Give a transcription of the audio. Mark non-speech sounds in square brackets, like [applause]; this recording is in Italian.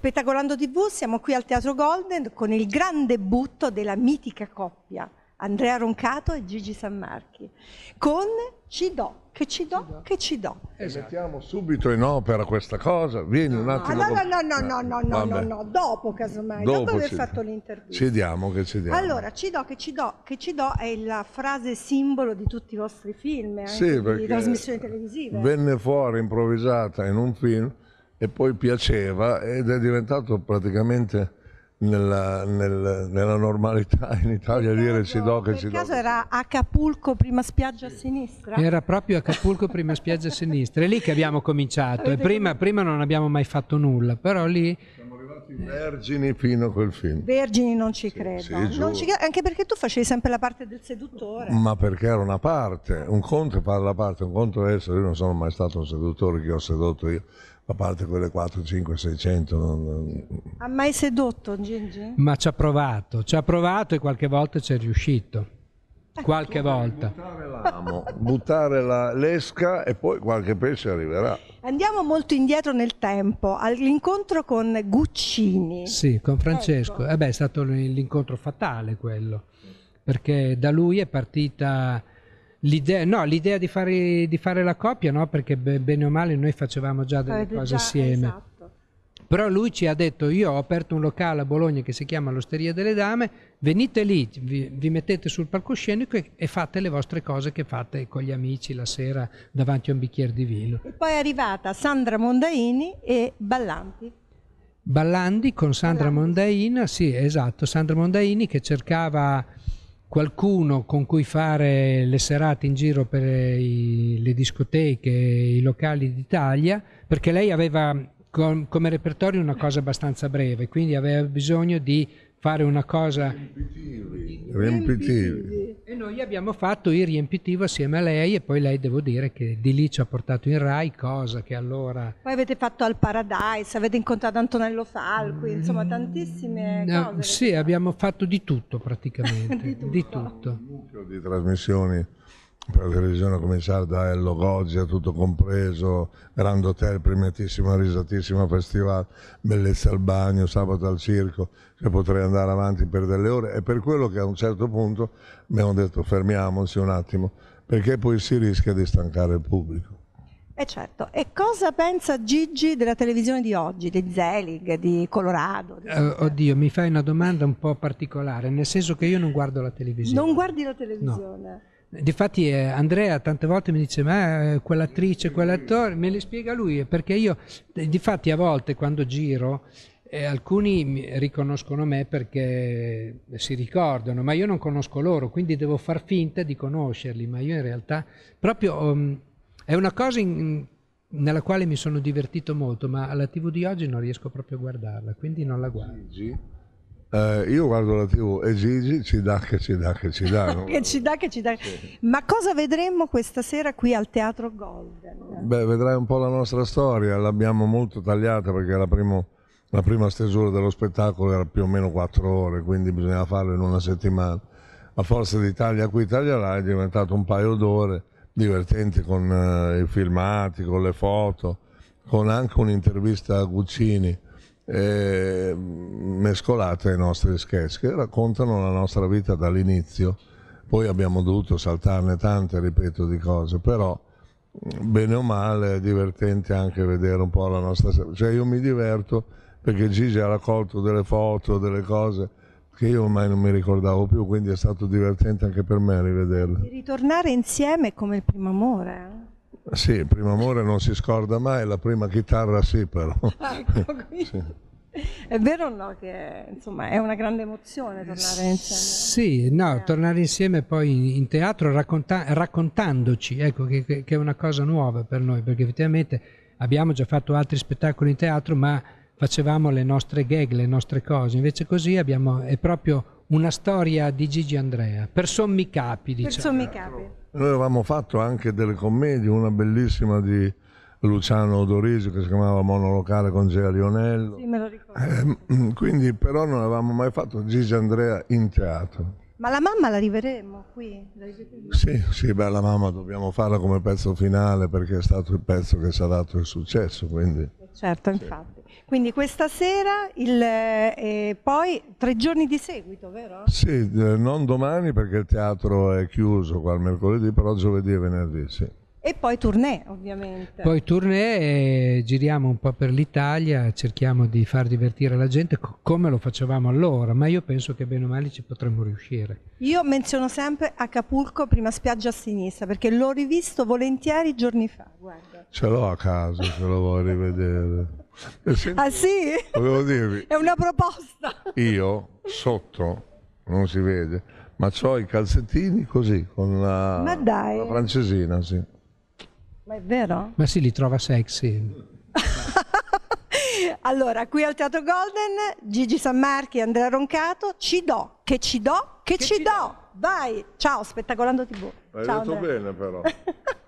Spettacolando TV siamo qui al Teatro Golden con il gran debutto della mitica coppia Andrea Roncato e Gigi Sammarchi con Ci do, che ci do, ci do. che ci do. Esatto. E esatto. mettiamo subito in opera questa cosa, vieni un attimo. Ah, no, no, no, no, no, eh, no, no, no, dopo casomai, dopo, dopo aver fatto l'intervista. diamo che ci diamo. Allora, ci do, che ci do, che ci do è la frase simbolo di tutti i vostri film, anche eh, sì, di trasmissioni televisive. Venne fuori improvvisata in un film e poi piaceva ed è diventato praticamente nella, nel, nella normalità in Italia caso, dire ci do che ci do. caso era Acapulco prima spiaggia sì. a sinistra? Era proprio Acapulco prima spiaggia a sinistra, è lì che abbiamo cominciato e prima, prima non abbiamo mai fatto nulla, però lì Vergini fino a quel film. Vergini non ci credo. Sì, non ci Anche perché tu facevi sempre la parte del seduttore. Ma perché era una parte, un conto è fare la parte, un conto è essere, io non sono mai stato un seduttore che ho sedotto io, a parte quelle 4, 5, 600. Non... Ha mai sedotto Gigi? Ma ci ha provato, ci ha provato e qualche volta ci è riuscito. Eh, qualche volta. Buttare l'amo, buttare la l'esca e poi qualche pesce arriverà. Andiamo molto indietro nel tempo, all'incontro con Guccini. Sì, con ecco. Francesco. Ecco. Eh beh, è stato l'incontro fatale quello, perché da lui è partita L'idea, no, l'idea di, fare, di fare la coppia no, perché bene o male noi facevamo già delle Avete cose già, assieme. Esatto. Però lui ci ha detto, io ho aperto un locale a Bologna che si chiama l'Osteria delle Dame, venite lì, vi, vi mettete sul palcoscenico e, e, fate le vostre cose che fate con gli amici la sera davanti a un bicchiere di vino. E poi è arrivata Sandra Mondaini e Ballanti. Ballandi con Sandra Ballandi. Mondaina, sì esatto, Sandra Mondaini che cercava qualcuno con cui fare le serate in giro per i, le discoteche, i locali d'Italia, perché lei aveva com, come repertorio una cosa abbastanza breve, quindi aveva bisogno di fare una cosa... Riempitivi. riempitivi noi abbiamo fatto il riempitivo assieme a lei e poi lei devo dire che di lì ci ha portato in Rai, cosa che allora... Poi avete fatto al Paradise, avete incontrato Antonello Falqui, mm. insomma tantissime cose. sì, abbiamo fatto di tutto praticamente, [laughs] di tutto. Un tutto. Di trasmissioni per la televisione a cominciare da Ello Goggia, tutto compreso, Grand Hotel, premiatissimo, risatissimo festival, bellezza al bagno, sabato al circo, che potrei andare avanti per delle ore e per quello che a un certo punto abbiamo detto fermiamoci un attimo, perché poi si rischia di stancare il pubblico. E eh certo, e cosa pensa Gigi della televisione di oggi, di Zelig, di Colorado? Di... Oh, eh, oddio, mi fai una domanda un po' particolare, nel senso che io non guardo la televisione. Non guardi la televisione? No. Difatti eh, Andrea tante volte mi dice ma eh, quell'attrice, quell'attore, me le spiega lui eh, perché io, eh, difatti a volte quando giro eh, alcuni riconoscono me perché si ricordano, ma io non conosco loro, quindi devo far finta di conoscerli, ma io in realtà proprio um, è una cosa in, nella quale mi sono divertito molto, ma alla tv di oggi non riesco proprio a guardarla, quindi non la guardo. Gigi eh, io guardo la TV e Gigi ci dà che ci dà che ci dà. [laughs] No? che ci dà che ci dà. Sì. Ma cosa vedremo questa sera qui al Teatro Golden? Beh, vedrai un po' la nostra storia, l'abbiamo molto tagliata perché la, primo, la prima stesura dello spettacolo era più o meno quattro ore, quindi bisognava farlo in una settimana. A forza di taglia qui, taglia là, è diventato un paio d'ore divertenti con eh, i filmati, con le foto, con anche un'intervista a Guccini eh, mescolate ai nostri sketch che raccontano la nostra vita dall'inizio. Poi abbiamo dovuto saltarne tante, ripeto, di cose, però bene o male è divertente anche vedere un po' la nostra... Cioè io mi diverto perché Gigi ha raccolto delle foto, delle cose che io ormai non mi ricordavo più, quindi è stato divertente anche per me rivederle. ritornare insieme è come il primo amore. Eh? Sì, il primo amore non si scorda mai, la prima chitarra sì però. [laughs] ecco, quindi... sì. È vero o no che insomma, è una grande emozione tornare insieme? Sì, no, eh. tornare insieme poi in, teatro racconta- raccontandoci, ecco che, che, è una cosa nuova per noi, perché effettivamente abbiamo già fatto altri spettacoli in teatro, ma facevamo le nostre gag, le nostre cose, invece così abbiamo, è proprio una storia di Gigi Andrea, per sommi capi diciamo. Per sommi capi. Noi avevamo fatto anche delle commedie, una bellissima di... Luciano Dorisio che si chiamava Monolocale con Gea Lionello. Sì, me lo ricordo. Eh, quindi però non avevamo mai fatto Gigi Andrea in teatro. Ma la mamma la riveremo qui? La sì, sì, beh, la mamma dobbiamo farla come pezzo finale perché è stato il pezzo che ci ha dato il successo. Quindi. Certo, infatti. Quindi questa sera, il, eh, poi tre giorni di seguito, vero? Sì, eh, non domani perché il teatro è chiuso qua il mercoledì, però giovedì e venerdì, sì. E poi tournée, ovviamente. Poi tournée, eh, giriamo un po' per l'Italia, cerchiamo di far divertire la gente come lo facevamo allora, ma io penso che bene o male ci potremmo riuscire. Io menziono sempre Acapulco, prima spiaggia a sinistra, perché l'ho rivisto volentieri giorni fa. Guarda. Ce l'ho a casa, se lo vuoi rivedere. Senti, [laughs] ah sì? Volevo dirvi. È una proposta. Io sotto, non si vede, ma ho i calzettini così, con la, la francesina, sì. Ma è vero? Ma sì, li trova sexy. [laughs] allora, qui al Teatro Golden, Gigi San Sammarchi, Andrea Roncato, ci do, che ci do, che, che ci, do. do. Vai, ciao, spettacolando TV. Hai ciao, detto Andrea. bene però. [laughs]